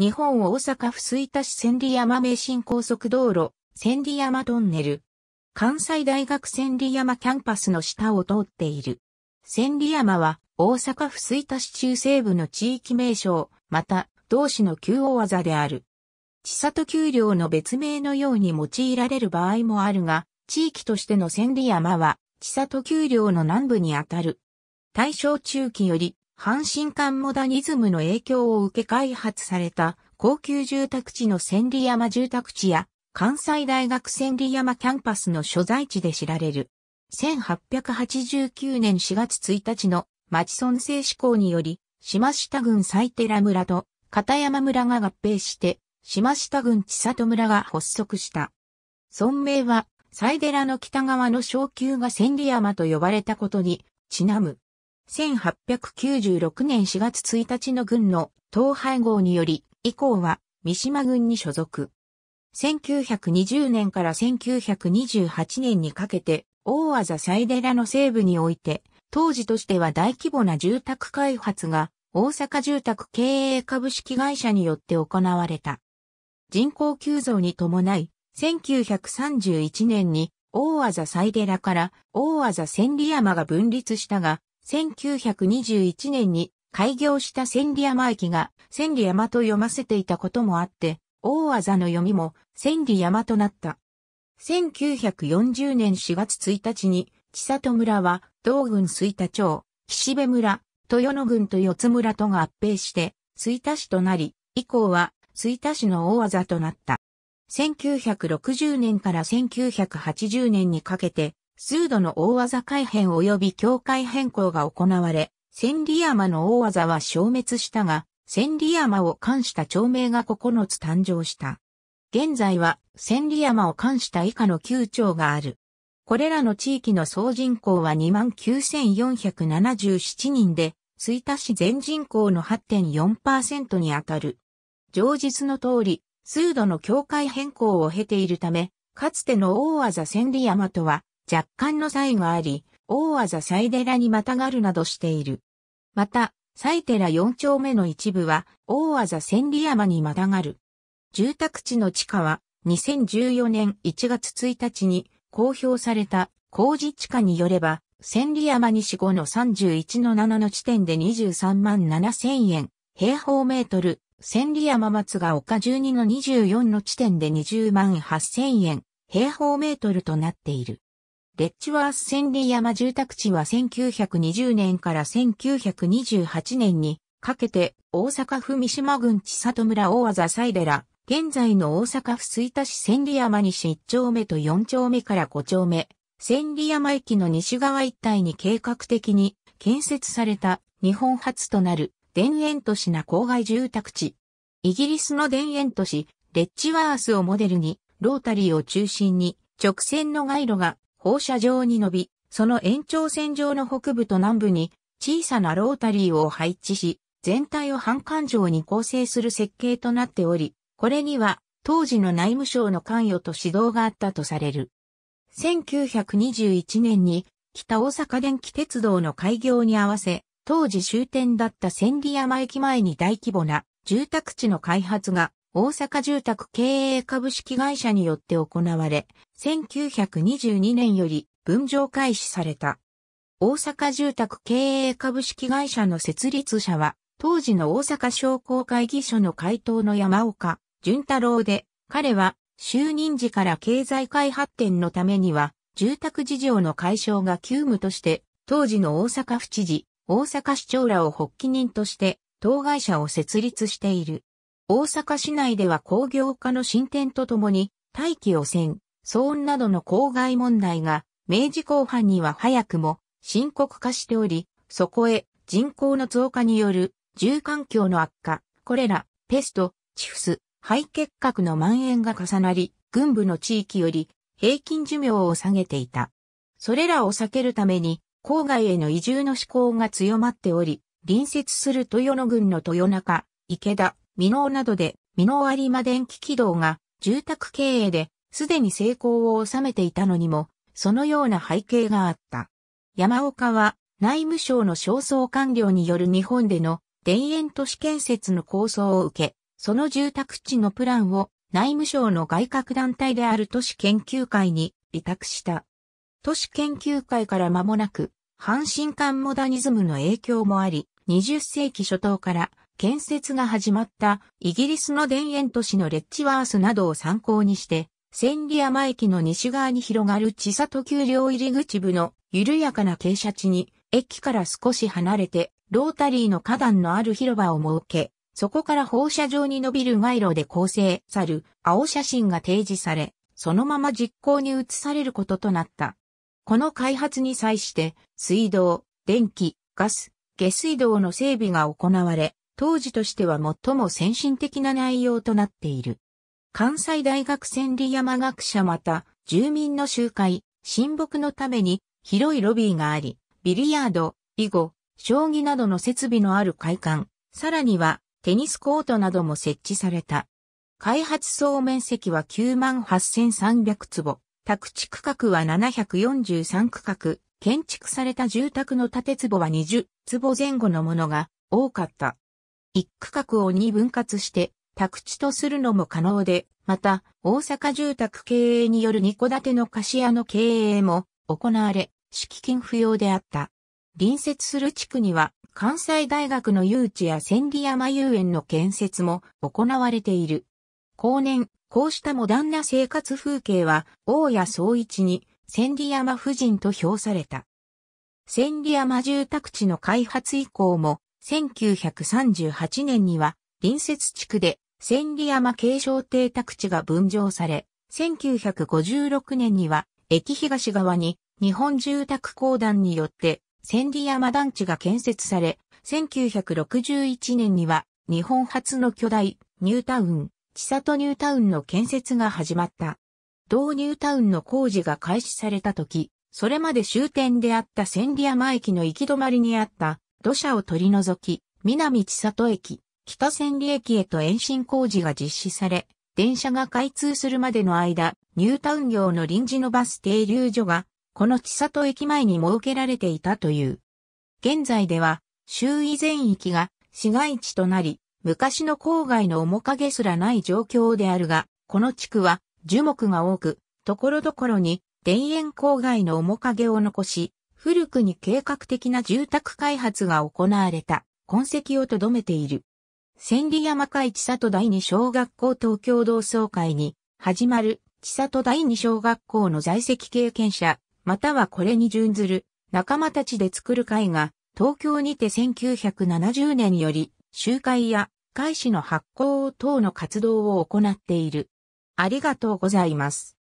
日本大阪府水田市千里山名神高速道路、千里山トンネル。関西大学千里山キャンパスの下を通っている。千里山は大阪府水田市中西部の地域名称、また同市の旧大技である。地里丘陵の別名のように用いられる場合もあるが、地域としての千里山は地里丘陵の南部にあたる。大正中期より阪神間モダニズムの影響を受け開発された高級住宅地の千里山住宅地や関西大学千里山キャンパスの所在地で知られる。1889年4月1日の町村制施行により、島下郡埼寺村と片山村が合併して、島下郡千里村が発足した。村名は、埼寺の北側の小級が千里山と呼ばれたことに、ちなむ。1896年4月1日の軍の統廃合により、以降は三島軍に所属。1920年から1928年にかけて、大技佐西寺の西部において、当時としては大規模な住宅開発が、大阪住宅経営株式会社によって行われた。人口急増に伴い、1931年に大技佐西寺から大技千里山が分立したが、1921年に開業した千里山駅が千里山と読ませていたこともあって、大技の読みも千里山となった。1940年4月1日に、千里村は、道郡水田町、岸辺村、豊野郡と四つ村とが合併して、水田市となり、以降は、水田市の大技となった。1960年から1980年にかけて、数度の大技改変及び境界変更が行われ、千里山の大技は消滅したが、千里山を冠した町名が9つ誕生した。現在は千里山を冠した以下の9町がある。これらの地域の総人口は29,477人で、水田市全人口の8.4%にあたる。上実の通り、数度の境界変更を経ているため、かつての大技千里山とは若干の差異があり、大技デ寺にまたがるなどしている。また、テ寺4丁目の一部は、大技千里山にまたがる。住宅地の地下は、2014年1月1日に公表された工事地下によれば、千里山西5の31の7の地点で23万7千円、平方メートル、千里山松が丘12の24の地点で20万8千円、平方メートルとなっている。レッチワース千里山住宅地は1920年から1928年にかけて大阪府三島郡千里村大和サイレラ、現在の大阪府水田市千里山西1丁目と4丁目から5丁目、千里山駅の西側一帯に計画的に建設された日本初となる田園都市な郊外住宅地。イギリスの田園都市、レッチワースをモデルに、ロータリーを中心に直線の街路が放射状に伸び、その延長線上の北部と南部に小さなロータリーを配置し、全体を半環状に構成する設計となっており、これには当時の内務省の関与と指導があったとされる。1921年に北大阪電気鉄道の開業に合わせ、当時終点だった千里山駅前に大規模な住宅地の開発が大阪住宅経営株式会社によって行われ、1922年より分譲開始された。大阪住宅経営株式会社の設立者は、当時の大阪商工会議所の会頭の山岡淳太郎で、彼は就任時から経済開発展のためには、住宅事情の解消が急務として、当時の大阪府知事、大阪市長らを発起人として、当会社を設立している。大阪市内では工業化の進展とともに、大気汚染、騒音などの公害問題が、明治後半には早くも深刻化しており、そこへ人口の増加による住環境の悪化、これら、ペスト、チフス、肺結核の蔓延が重なり、軍部の地域より平均寿命を下げていた。それらを避けるために、郊外への移住の志向が強まっており、隣接する豊野郡の豊中、池田、未納などで、未納有馬電気軌道が住宅経営で、すでに成功を収めていたのにも、そのような背景があった。山岡は、内務省の焦燥官僚による日本での田園都市建設の構想を受け、その住宅地のプランを内務省の外郭団体である都市研究会に委託した。都市研究会から間もなく、阪神間モダニズムの影響もあり、20世紀初頭から建設が始まったイギリスの田園都市のレッチワースなどを参考にして、千里山駅の西側に広がる千里丘陵入り口部の緩やかな傾斜地に、駅から少し離れて、ロータリーの花壇のある広場を設け、そこから放射状に伸びる街路で構成さる青写真が提示され、そのまま実行に移されることとなった。この開発に際して、水道、電気、ガス、下水道の整備が行われ、当時としては最も先進的な内容となっている。関西大学千里山学者また、住民の集会、親睦のために広いロビーがあり、ビリヤード、囲碁、将棋などの設備のある会館、さらにはテニスコートなども設置された。開発総面積は98,300坪、宅地区画は743区画、建築された住宅の建坪は20坪前後のものが多かった。一区画を二分割して宅地とするのも可能で、また、大阪住宅経営による二戸建ての貸家の経営も行われ、敷金不要であった。隣接する地区には、関西大学の誘致や千里山遊園の建設も行われている。後年、こうしたモダンな生活風景は、大谷総一に千里山夫人と評された。千里山住宅地の開発以降も、1938年には隣接地区で千里山継承邸宅地が分譲され、1956年には駅東側に日本住宅公団によって千里山団地が建設され、1961年には日本初の巨大ニュータウン、千里ニュータウンの建設が始まった。同ニュータウンの工事が開始された時、それまで終点であった千里山駅の行き止まりにあった土砂を取り除き、南千里駅、北千里駅へと延伸工事が実施され、電車が開通するまでの間、ニュータウン業の臨時のバス停留所が、この千里駅前に設けられていたという。現在では、周囲全域が市街地となり、昔の郊外の面影すらない状況であるが、この地区は樹木が多く、ところどころに田園郊外の面影を残し、古くに計画的な住宅開発が行われた痕跡をとどめている。千里山会千里第二小学校東京同窓会に始まる千里第二小学校の在籍経験者、またはこれに準ずる仲間たちで作る会が東京にて1970年より集会や会誌の発行等の活動を行っている。ありがとうございます。